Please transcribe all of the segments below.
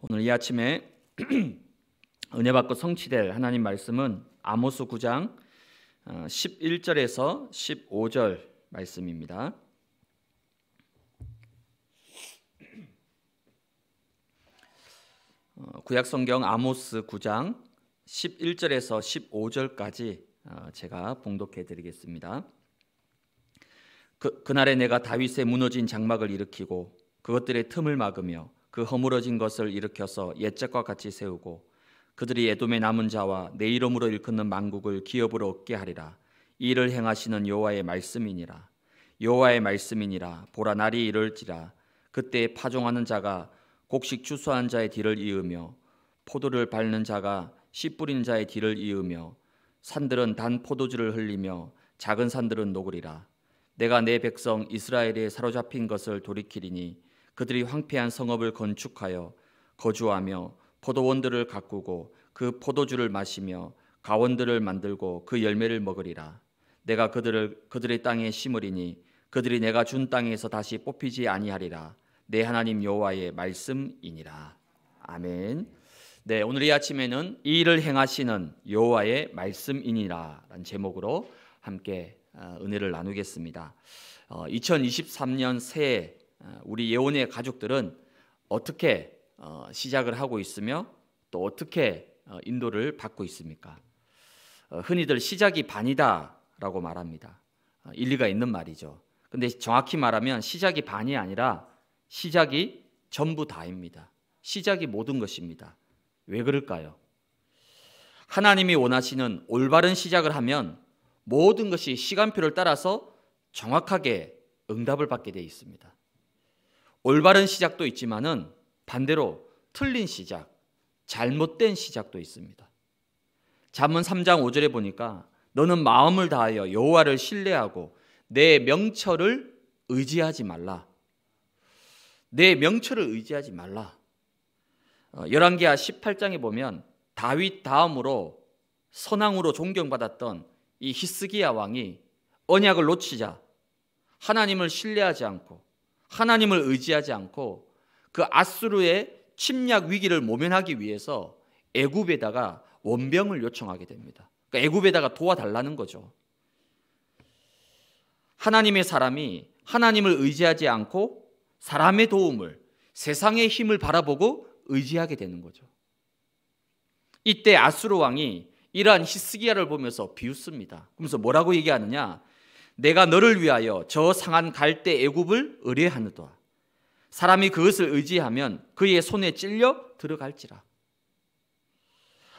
오늘 이 아침에 은혜 받고 성취될 하나님 말씀은 아모스 9장 11절에서 어, 15절 말씀입니다. 어, 구약 성경 아모스 9장 11절에서 15절까지 어, 제가 봉독해 드리겠습니다. 그, 그날에 내가 다윗의 무너진 장막을 일으키고 그것들의 틈을 막으며 그 허물어진 것을 일으켜서 옛적과 같이 세우고 그들이 애돔의 남은 자와 내 이름으로 일컫는 만국을 기업으로 얻게 하리라 이를 행하시는 여호와의 말씀이니라 여호와의 말씀이니라 보라 날이 이럴지라 그때 파종하는 자가 곡식 추수한 자의 뒤를 이으며 포도를 밟는 자가 씨 뿌린 자의 뒤를 이으며 산들은 단 포도주를 흘리며 작은 산들은 녹으리라 내가 내 백성 이스라엘에 사로잡힌 것을 돌이키리니 그들이 황폐한 성읍을 건축하여 거주하며 포도원들을 가꾸고 그 포도주를 마시며 가원들을 만들고 그 열매를 먹으리라. 내가 그들을 그들의 땅에 심으리니 그들이 내가 준 땅에서 다시 뽑히지 아니하리라. 내 하나님 여호와의 말씀이니라. 아멘. 네, 오늘 이 아침에는 이 일을 행하시는 여호와의 말씀이니라라는 제목으로 함께 어, 은혜를 나누겠습니다. 2023년 어, 새해 어, 우리 예원의 가족들은 어떻게 어, 시작을 하고 있으며 또 어떻게 어, 인도를 받고 있습니까? 흔히들 시작이 반이다라고 말합니다. 일리가 있는 말이죠. 근데 정확히 말하면 시작이 반이 아니라 시작이 전부 다입니다. 시작이 모든 것입니다. 왜 그럴까요? 하나님이 원하시는 올바른 시작을 하면 모든 것이 시간표를 따라서 정확하게 응답을 받게 되어 있습니다. 올바른 시작도 있지만은 반대로 틀린 시작, 잘못된 시작도 있습니다. 잠언 3장 5절에 보니까 너는 마음을 다하여 여호와를 신뢰하고 내 명철을 의지하지 말라. 내 명철을 의지하지 말라. 어, 열왕기하 18장에 보면 다윗 다음으로 선왕으로 존경받았던 이 히스기야 왕이 언약을 놓치자 하나님을 신뢰하지 않고 하나님을 의지하지 않고 그 아수르의 침략 위기를 모면하기 위해서 애굽에다가 원병을 요청하게 됩니다. 그러니까 애굽에다가 도와달라는 거죠. 하나님의 사람이 하나님을 의지하지 않고 사람의 도움을 세상의 힘을 바라보고 의지하게 되는 거죠. 이때 아수르 왕이 이러한 히스기야를 보면서 비웃습니다. 그러면서 뭐라고 얘기하느냐? 내가 너를 위하여 저 상한 갈대 애굽을 의뢰하느도다. 사람이 그것을 의지하면 그의 손에 찔려 들어갈지라.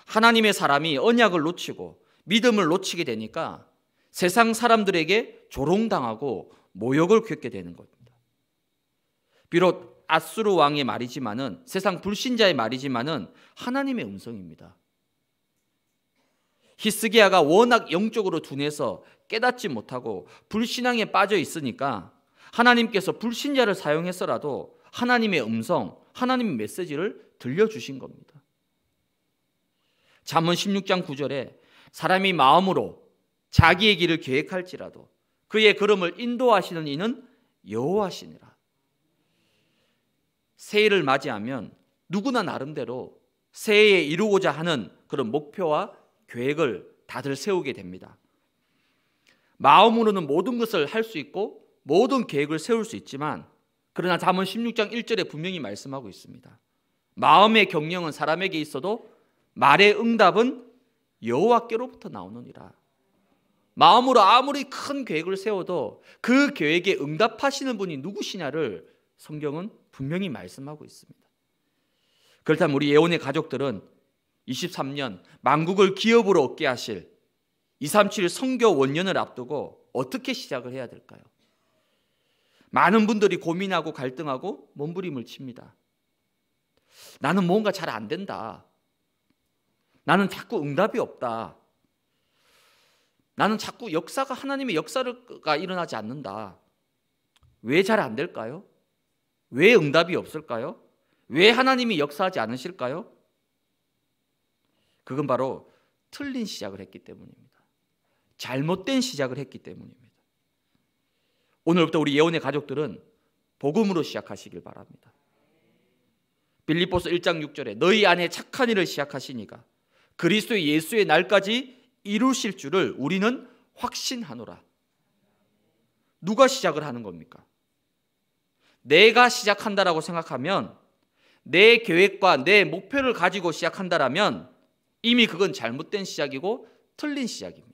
하나님의 사람이 언약을 놓치고 믿음을 놓치게 되니까 세상 사람들에게 조롱당하고 모욕을 겪게 되는 겁니다. 비록 아수르 왕의 말이지만은 세상 불신자의 말이지만은 하나님의 음성입니다. 히스기야가 워낙 영적으로 둔해서 깨닫지 못하고 불신앙에 빠져 있으니까 하나님께서 불신자를 사용해서라도 하나님의 음성, 하나님의 메시지를 들려주신 겁니다. 잠언 16장 9절에 사람이 마음으로 자기의 길을 계획할지라도 그의 걸음을 인도하시는 이는 여호와시니라. 새해를 맞이하면 누구나 나름대로 새해에 이루고자 하는 그런 목표와 계획을 다들 세우게 됩니다. 마음으로는 모든 것을 할 수 있고 모든 계획을 세울 수 있지만 그러나 잠언 16장 1절에 분명히 말씀하고 있습니다. 마음의 경영은 사람에게 있어도 말의 응답은 여호와께로부터 나오느니라. 마음으로 아무리 큰 계획을 세워도 그 계획에 응답하시는 분이 누구시냐를 성경은 분명히 말씀하고 있습니다. 그렇다면 우리 예언의 가족들은 23년 만국을 기업으로 얻게 하실 237 성교 원년을 앞두고 어떻게 시작을 해야 될까요? 많은 분들이 고민하고 갈등하고 몸부림을 칩니다. 나는 뭔가 잘 안 된다. 나는 자꾸 응답이 없다. 나는 자꾸 역사가 하나님의 역사가 일어나지 않는다. 왜 잘 안 될까요? 왜 응답이 없을까요? 왜 하나님이 역사하지 않으실까요? 그건 바로 틀린 시작을 했기 때문입니다. 잘못된 시작을 했기 때문입니다. 오늘부터 우리 예언의 가족들은 복음으로 시작하시길 바랍니다. 빌립보스 1장 6절에 너희 안에 착한 일을 시작하시니가 그리스도 예수의 날까지 이루실 줄을 우리는 확신하노라. 누가 시작을 하는 겁니까? 내가 시작한다라고 생각하면 내 계획과 내 목표를 가지고 시작한다라면 이미 그건 잘못된 시작이고 틀린 시작입니다.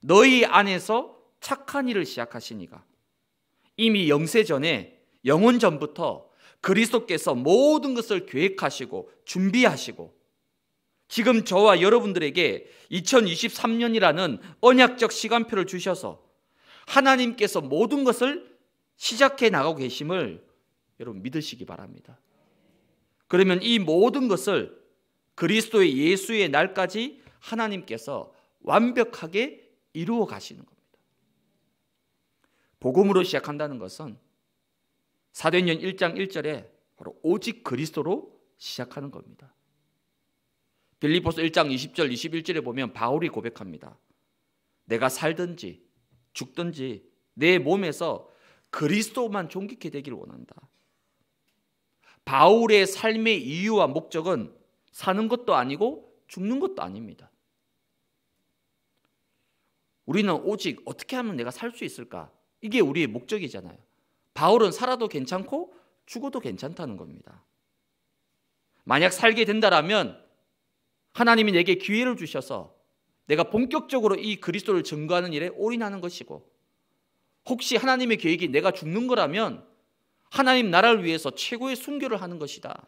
너희 안에서 착한 일을 시작하시니가 이미 영세 전에 영원 전부터 그리스도께서 모든 것을 계획하시고 준비하시고 지금 저와 여러분들에게 2023년이라는 언약적 시간표를 주셔서 하나님께서 모든 것을 시작해 나가고 계심을 여러분 믿으시기 바랍니다. 그러면 이 모든 것을 그리스도의 예수의 날까지 하나님께서 완벽하게 이루어 가시는 겁니다. 복음으로 시작한다는 것은 사도행전 1장 1절에 바로 오직 그리스도로 시작하는 겁니다. 빌리포스 1장 20절 21절에 보면 바울이 고백합니다. 내가 살든지 죽든지 내 몸에서 그리스도만 존귀케 되기를 원한다. 바울의 삶의 이유와 목적은 사는 것도 아니고 죽는 것도 아닙니다. 우리는 오직 어떻게 하면 내가 살 수 있을까? 이게 우리의 목적이잖아요. 바울은 살아도 괜찮고 죽어도 괜찮다는 겁니다. 만약 살게 된다라면 하나님이 내게 기회를 주셔서 내가 본격적으로 이 그리스도를 증거하는 일에 올인하는 것이고 혹시 하나님의 계획이 내가 죽는 거라면 하나님 나라를 위해서 최고의 순교를 하는 것이다.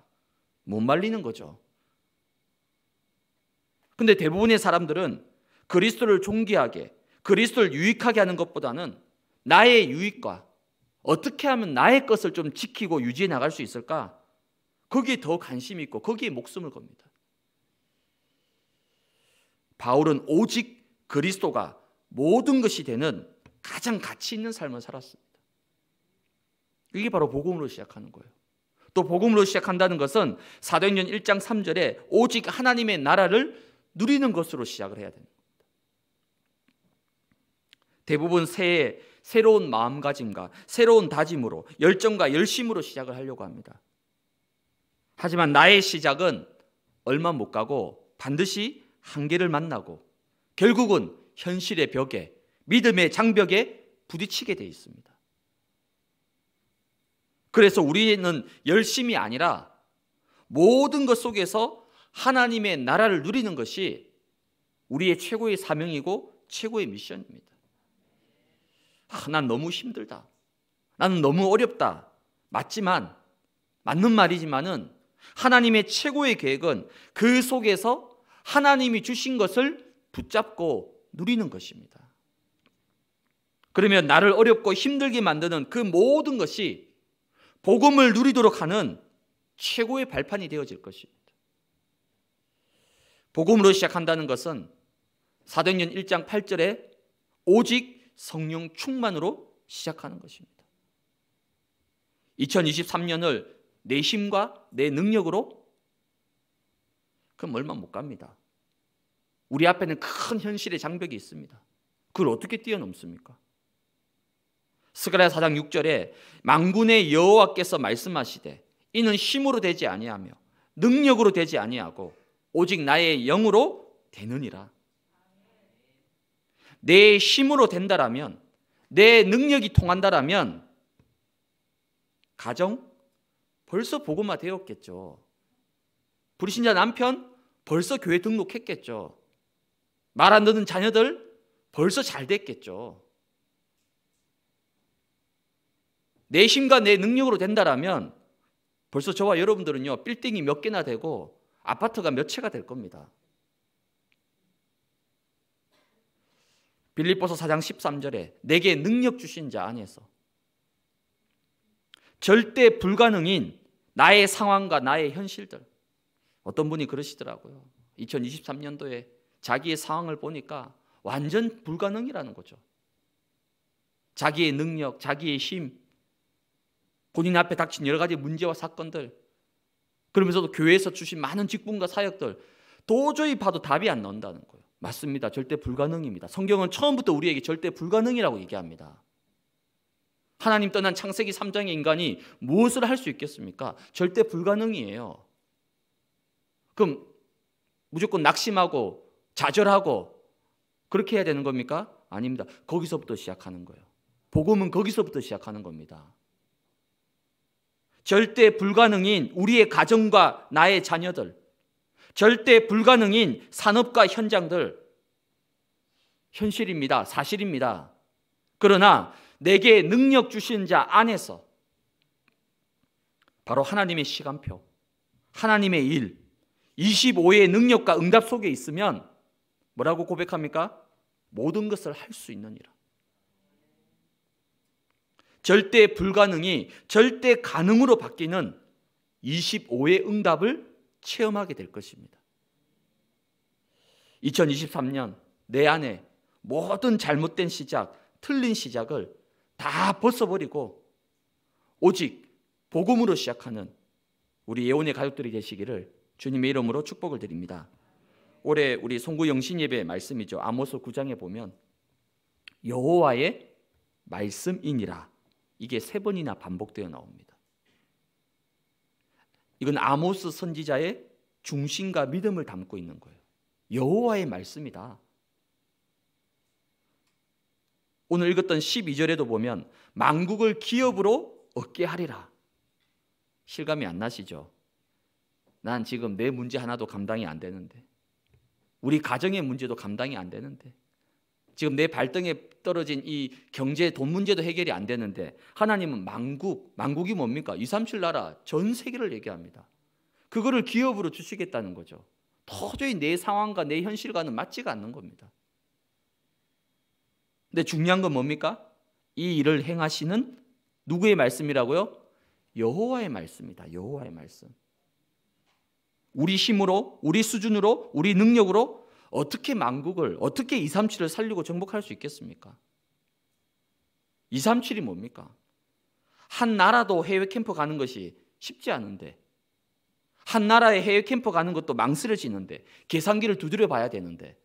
못 말리는 거죠. 근데 대부분의 사람들은 그리스도를 존귀하게 그리스도를 유익하게 하는 것보다는 나의 유익과 어떻게 하면 나의 것을 좀 지키고 유지해 나갈 수 있을까? 거기에 더 관심이 있고 거기에 목숨을 겁니다. 바울은 오직 그리스도가 모든 것이 되는 가장 가치 있는 삶을 살았습니다. 이게 바로 복음으로 시작하는 거예요. 또 복음으로 시작한다는 것은 사도행전 1장 3절에 오직 하나님의 나라를 누리는 것으로 시작을 해야 됩니다. 대부분 새해 새로운 마음가짐과 새로운 다짐으로 열정과 열심으로 시작을 하려고 합니다. 하지만 나의 시작은 얼마 못 가고 반드시 한계를 만나고 결국은 현실의 벽에 믿음의 장벽에 부딪히게 돼 있습니다. 그래서 우리는 열심이 아니라 모든 것 속에서 하나님의 나라를 누리는 것이 우리의 최고의 사명이고 최고의 미션입니다. 아, 난 너무 힘들다. 나는 너무 어렵다. 맞지만 맞는 말이지만은 하나님의 최고의 계획은 그 속에서 하나님이 주신 것을 붙잡고 누리는 것입니다. 그러면 나를 어렵고 힘들게 만드는 그 모든 것이 복음을 누리도록 하는 최고의 발판이 되어질 것입니다. 복음으로 시작한다는 것은 사도행전 1장 8절에 오직 성령 충만으로 시작하는 것입니다. 2023년을 내 힘과 내 능력으로 그럼 얼마 못 갑니다. 우리 앞에는 큰 현실의 장벽이 있습니다. 그걸 어떻게 뛰어넘습니까? 스가랴 사장 6절에 망군의 여호와께서 말씀하시되 이는 힘으로 되지 아니하며 능력으로 되지 아니하고 오직 나의 영으로 되느니라. 내 힘으로 된다라면, 내 능력이 통한다라면, 가정? 벌써 보고마 되었겠죠. 불신자 남편? 벌써 교회 등록했겠죠. 말 안 듣는 자녀들? 벌써 잘 됐겠죠. 내 힘과 내 능력으로 된다라면 벌써 저와 여러분들은요 빌딩이 몇 개나 되고 아파트가 몇 채가 될 겁니다. 빌립보서 4장 13절에 내게 능력 주신 자 안에서 절대 불가능인 나의 상황과 나의 현실들 어떤 분이 그러시더라고요. 2023년도에 자기의 상황을 보니까 완전 불가능이라는 거죠. 자기의 능력, 자기의 힘, 본인 앞에 닥친 여러 가지 문제와 사건들 그러면서도 교회에서 주신 많은 직분과 사역들 도저히 봐도 답이 안 나온다는 거예요. 맞습니다. 절대 불가능입니다. 성경은 처음부터 우리에게 절대 불가능이라고 얘기합니다. 하나님 떠난 창세기 3장의 인간이 무엇을 할 수 있겠습니까? 절대 불가능이에요. 그럼 무조건 낙심하고 좌절하고 그렇게 해야 되는 겁니까? 아닙니다. 거기서부터 시작하는 거예요. 복음은 거기서부터 시작하는 겁니다. 절대 불가능인 우리의 가정과 나의 자녀들, 절대 불가능인 산업과 현장들, 현실입니다. 사실입니다. 그러나 내게 능력 주신 자 안에서 바로 하나님의 시간표, 하나님의 일, 25의 능력과 응답 속에 있으면 뭐라고 고백합니까? 모든 것을 할 수 있느니라. 절대 불가능이 절대 가능으로 바뀌는 25의 응답을 체험하게 될 것입니다. 2023년 내 안에 모든 잘못된 시작, 틀린 시작을 다 벗어버리고 오직 복음으로 시작하는 우리 예원의 가족들이 되시기를 주님의 이름으로 축복을 드립니다. 올해 우리 송구 영신 예배 말씀이죠. 아모스 9장에 보면 여호와의 말씀이니라 이게 세 번이나 반복되어 나옵니다. 이건 아모스 선지자의 중심과 믿음을 담고 있는 거예요. 여호와의 말씀이다. 오늘 읽었던 12절에도 보면 만국을 기업으로 얻게 하리라. 실감이 안 나시죠? 난 지금 내 문제 하나도 감당이 안 되는데 우리 가정의 문제도 감당이 안 되는데 지금 내 발등에 떨어진 이 경제 돈 문제도 해결이 안 되는데 하나님은 망국, 망국이 뭡니까? 2, 3, 7 나라 전 세계를 얘기합니다. 그거를 기업으로 주시겠다는 거죠. 도저히 내 상황과 내 현실과는 맞지가 않는 겁니다. 근데 중요한 건 뭡니까? 이 일을 행하시는 누구의 말씀이라고요? 여호와의 말씀이다. 여호와의 말씀. 우리 힘으로, 우리 수준으로, 우리 능력으로 어떻게 망국을 어떻게 237을 살리고 정복할 수 있겠습니까? 237이 뭡니까? 한 나라도 해외 캠프 가는 것이 쉽지 않은데 한나라의 해외 캠프 가는 것도 망설여지는데 계산기를 두드려 봐야 되는데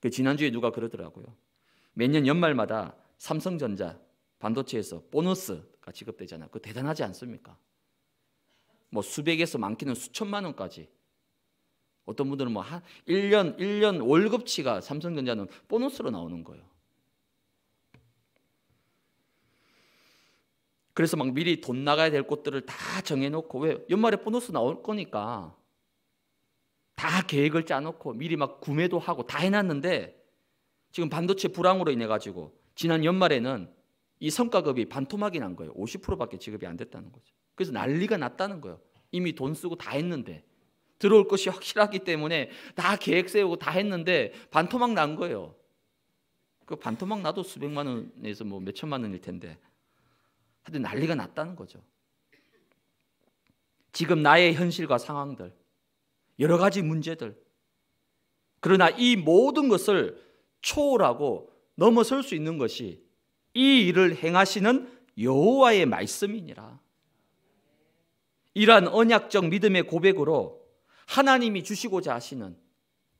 그 지난주에 누가 그러더라고요. 매년 연말마다 삼성전자 반도체에서 보너스가 지급되잖아요. 그 대단하지 않습니까? 뭐 수백에서 많게는 수천만 원까지 어떤 분들은 뭐한 1년 1년 월급치가 삼성전자는 보너스로 나오는 거예요. 그래서 막 미리 돈 나가야 될 곳들을 다 정해놓고 왜 연말에 보너스 나올 거니까 다 계획을 짜놓고 미리 막 구매도 하고 다 해놨는데 지금 반도체 불황으로 인해 가지고 지난 연말에는 이 성과급이 반토막이 난 거예요. 50%밖에 지급이 안 됐다는 거죠. 그래서 난리가 났다는 거예요. 이미 돈 쓰고 다 했는데 들어올 것이 확실하기 때문에 다 계획 세우고 다 했는데 반토막 난 거예요. 그 반토막 나도 수백만 원에서 뭐 몇천만 원일 텐데 하여튼 난리가 났다는 거죠. 지금 나의 현실과 상황들, 여러 가지 문제들. 그러나 이 모든 것을 초월하고 넘어설 수 있는 것이 이 일을 행하시는 여호와의 말씀이니라. 이러한 언약적 믿음의 고백으로 하나님이 주시고자 하시는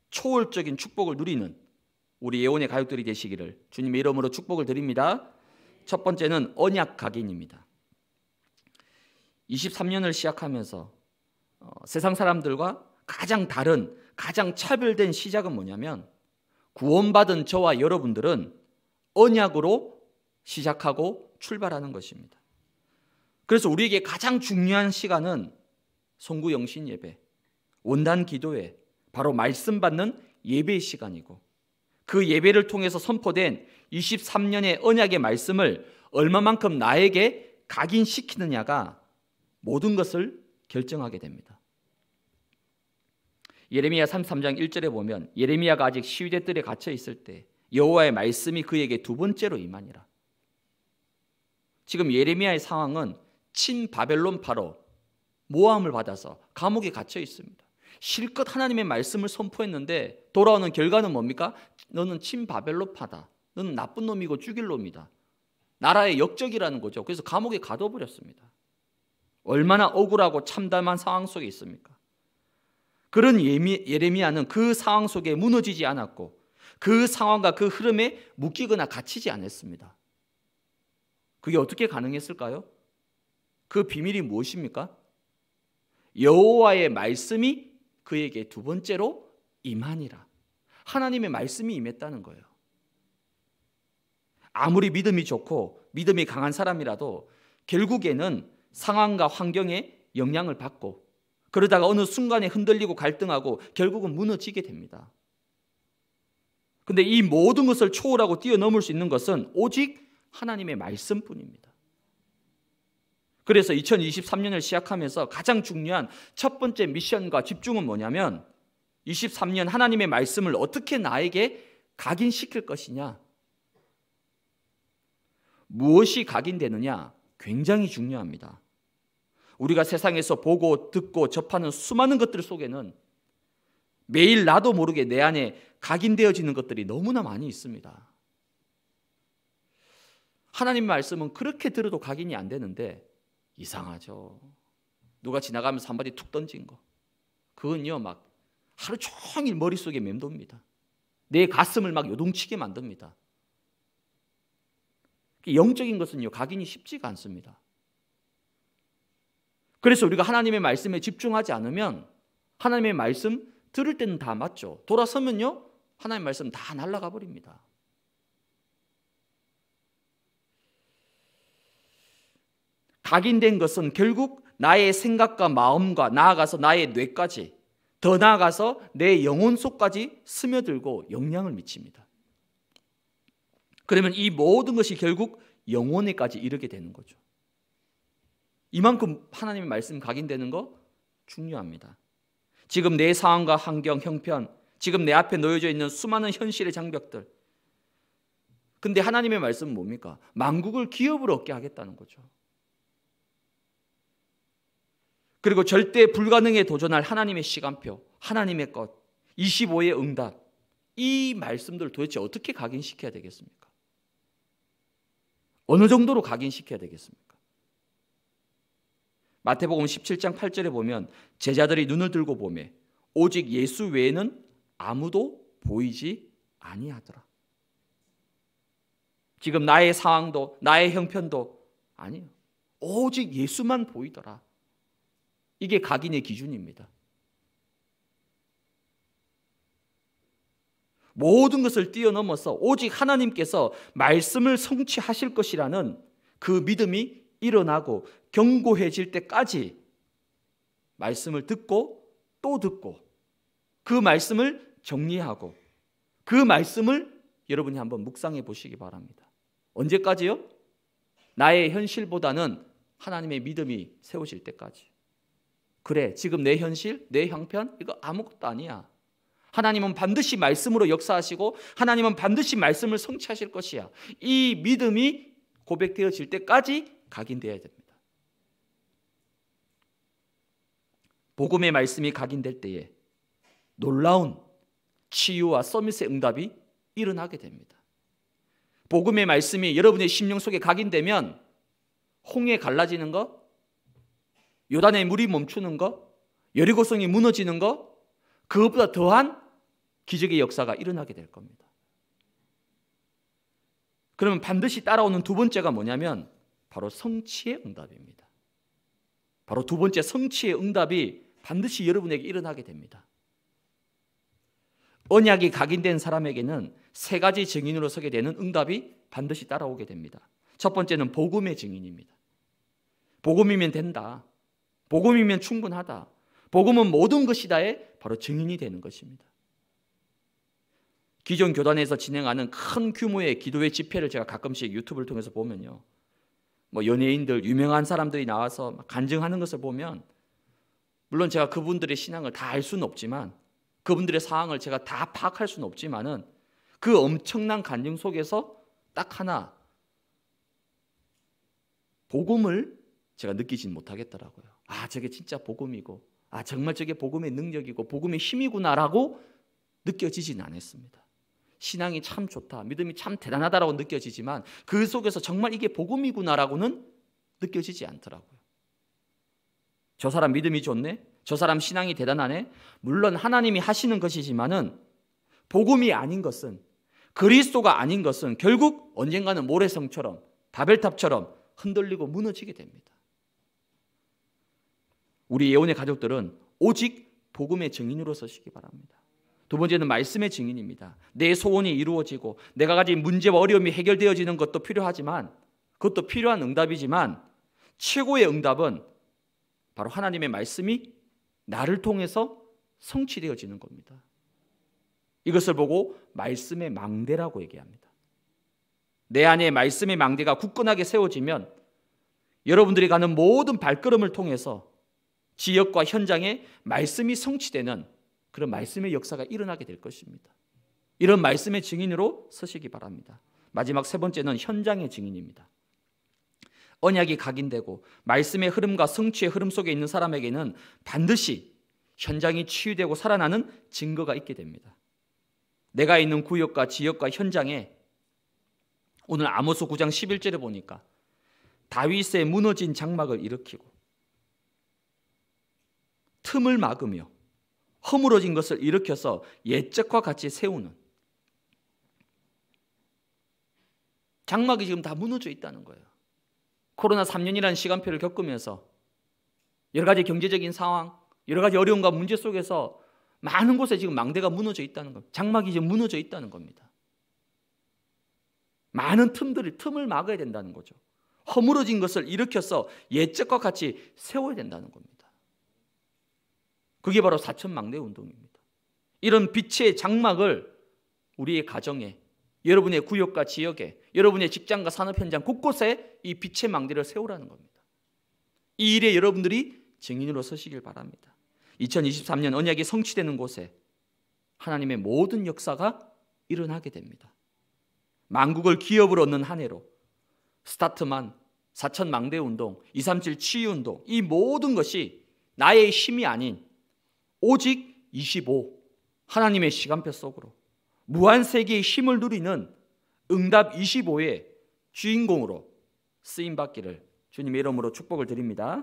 초월적인 축복을 누리는 우리 예언의 가족들이 되시기를 주님의 이름으로 축복을 드립니다. 첫 번째는 언약 각인입니다. 23년을 시작하면서 어, 세상 사람들과 가장 다른 가장 차별된 시작은 뭐냐면 구원받은 저와 여러분들은 언약으로 시작하고 출발하는 것입니다. 그래서 우리에게 가장 중요한 시간은 송구 영신 예배, 온단 기도회, 바로 말씀 받는 예배 시간이고 그 예배를 통해서 선포된 23년의 언약의 말씀을 얼마만큼 나에게 각인시키느냐가 모든 것을 결정하게 됩니다. 예레미야 33장 1절에 보면 예레미야가 아직 시위대 뜰에 갇혀 있을 때 여호와의 말씀이 그에게 두 번째로 임하니라. 지금 예레미야의 상황은 친 바벨론 파로 모함을 받아서 감옥에 갇혀 있습니다. 실컷 하나님의 말씀을 선포했는데 돌아오는 결과는 뭡니까? 너는 친바벨로파다. 너는 나쁜 놈이고 죽일 놈이다. 나라의 역적이라는 거죠. 그래서 감옥에 가둬버렸습니다. 얼마나 억울하고 참담한 상황 속에 있습니까? 그런 예레미야는 그 상황 속에 무너지지 않았고 그 상황과 그 흐름에 묶이거나 갇히지 않았습니다. 그게 어떻게 가능했을까요? 그 비밀이 무엇입니까? 여호와의 말씀이 그에게 두 번째로 임하니라. 하나님의 말씀이 임했다는 거예요. 아무리 믿음이 좋고 믿음이 강한 사람이라도 결국에는 상황과 환경에 영향을 받고 그러다가 어느 순간에 흔들리고 갈등하고 결국은 무너지게 됩니다. 근데 이 모든 것을 초월하고 뛰어넘을 수 있는 것은 오직 하나님의 말씀뿐입니다. 그래서 2023년을 시작하면서 가장 중요한 첫 번째 미션과 집중은 뭐냐면 23년 하나님의 말씀을 어떻게 나에게 각인시킬 것이냐. 무엇이 각인되느냐 굉장히 중요합니다. 우리가 세상에서 보고 듣고 접하는 수많은 것들 속에는 매일 나도 모르게 내 안에 각인되어지는 것들이 너무나 많이 있습니다. 하나님 말씀은 그렇게 들어도 각인이 안 되는데 이상하죠. 누가 지나가면서 한마디 툭 던진 거. 그건요, 막 하루 종일 머릿속에 맴돕니다. 내 가슴을 막 요동치게 만듭니다. 영적인 것은요, 각인이 쉽지가 않습니다. 그래서 우리가 하나님의 말씀에 집중하지 않으면 하나님의 말씀 들을 때는 다 맞죠. 돌아서면요, 하나님의 말씀 다 날아가 버립니다. 각인된 것은 결국 나의 생각과 마음과 나아가서 나의 뇌까지 더 나아가서 내 영혼 속까지 스며들고 영향을 미칩니다. 그러면 이 모든 것이 결국 영혼에까지 이르게 되는 거죠. 이만큼 하나님의 말씀 각인되는 거 중요합니다. 지금 내 상황과 환경, 형편, 지금 내 앞에 놓여져 있는 수많은 현실의 장벽들. 근데 하나님의 말씀은 뭡니까? 만국을 기업으로 얻게 하겠다는 거죠. 그리고 절대 불가능에 도전할 하나님의 시간표, 하나님의 것, 25의 응답. 이말씀들 도대체 어떻게 각인시켜야 되겠습니까? 어느 정도로 각인시켜야 되겠습니까? 마태복음 17장 8절에 보면 제자들이 눈을 들고 보매 오직 예수 외에는 아무도 보이지 아니하더라. 지금 나의 상황도 나의 형편도 아니요. 오직 예수만 보이더라. 이게 각인의 기준입니다. 모든 것을 뛰어넘어서 오직 하나님께서 말씀을 성취하실 것이라는 그 믿음이 일어나고 견고해질 때까지 말씀을 듣고 또 듣고 그 말씀을 정리하고 그 말씀을 여러분이 한번 묵상해 보시기 바랍니다. 언제까지요? 나의 현실보다는 하나님의 믿음이 세워질 때까지. 그래, 지금 내 현실, 내 형편, 이거 아무것도 아니야. 하나님은 반드시 말씀으로 역사하시고 하나님은 반드시 말씀을 성취하실 것이야. 이 믿음이 고백되어질 때까지 각인되어야 됩니다. 복음의 말씀이 각인될 때에 놀라운 치유와 서밋의 응답이 일어나게 됩니다. 복음의 말씀이 여러분의 심령 속에 각인되면 홍해 갈라지는 것 요단의 물이 멈추는 것, 여리고성이 무너지는 것, 그것보다 더한 기적의 역사가 일어나게 될 겁니다. 그러면 반드시 따라오는 두 번째가 뭐냐면 바로 성취의 응답입니다. 바로 두 번째 성취의 응답이 반드시 여러분에게 일어나게 됩니다. 언약이 각인된 사람에게는 세 가지 증인으로 서게 되는 응답이 반드시 따라오게 됩니다. 첫 번째는 복음의 증인입니다. 복음이면 된다. 복음이면 충분하다. 복음은 모든 것이다에 바로 증인이 되는 것입니다. 기존 교단에서 진행하는 큰 규모의 기도회 집회를 제가 가끔씩 유튜브를 통해서 보면요. 뭐 연예인들, 유명한 사람들이 나와서 간증하는 것을 보면 물론 제가 그분들의 신앙을 다 알 수는 없지만 그분들의 상황을 제가 다 파악할 수는 없지만은 그 엄청난 간증 속에서 딱 하나 복음을 제가 느끼진 못하겠더라고요. 아, 저게 진짜 복음이고, 아, 정말 저게 복음의 능력이고, 복음의 힘이구나라고 느껴지진 않았습니다. 신앙이 참 좋다, 믿음이 참 대단하다라고 느껴지지만 그 속에서 정말 이게 복음이구나라고는 느껴지지 않더라고요. 저 사람 믿음이 좋네? 저 사람 신앙이 대단하네? 물론 하나님이 하시는 것이지만은 복음이 아닌 것은 그리스도가 아닌 것은 결국 언젠가는 모래성처럼 바벨탑처럼 흔들리고 무너지게 됩니다. 우리 예원의 가족들은 오직 복음의 증인으로 서시기 바랍니다. 두 번째는 말씀의 증인입니다. 내 소원이 이루어지고 내가 가진 문제와 어려움이 해결되어지는 것도 필요하지만 그것도 필요한 응답이지만 최고의 응답은 바로 하나님의 말씀이 나를 통해서 성취되어지는 겁니다. 이것을 보고 말씀의 망대라고 얘기합니다. 내 안에 말씀의 망대가 굳건하게 세워지면 여러분들이 가는 모든 발걸음을 통해서 지역과 현장에 말씀이 성취되는 그런 말씀의 역사가 일어나게 될 것입니다. 이런 말씀의 증인으로 서시기 바랍니다. 마지막 세 번째는 현장의 증인입니다. 언약이 각인되고 말씀의 흐름과 성취의 흐름 속에 있는 사람에게는 반드시 현장이 치유되고 살아나는 증거가 있게 됩니다. 내가 있는 구역과 지역과 현장에 오늘 아모스 9장 11절에 보니까 다윗의 무너진 장막을 일으키고 틈을 막으며 허물어진 것을 일으켜서 옛적과 같이 세우는 장막이 지금 다 무너져 있다는 거예요. 코로나 3년이라는 시간표를 겪으면서 여러 가지 경제적인 상황, 여러 가지 어려움과 문제 속에서 많은 곳에 지금 망대가 무너져 있다는 겁니다. 장막이 이제 무너져 있다는 겁니다. 많은 틈들을 틈을 막아야 된다는 거죠. 허물어진 것을 일으켜서 옛적과 같이 세워야 된다는 겁니다. 그게 바로 사천 망대 운동입니다. 이런 빛의 장막을 우리의 가정에, 여러분의 구역과 지역에, 여러분의 직장과 산업 현장 곳곳에 이 빛의 망대를 세우라는 겁니다. 이 일에 여러분들이 증인으로 서시길 바랍니다. 2023년 언약이 성취되는 곳에 하나님의 모든 역사가 일어나게 됩니다. 만국을 기업으 얻는 한 해로 스타트만, 사천 망대 운동, 237 치유 운동 이 모든 것이 나의 힘이 아닌 오직 25 하나님의 시간표 속으로 무한 세계의 힘을 누리는 응답 25의 주인공으로 쓰임 받기를 주님의 이름으로 축복을 드립니다.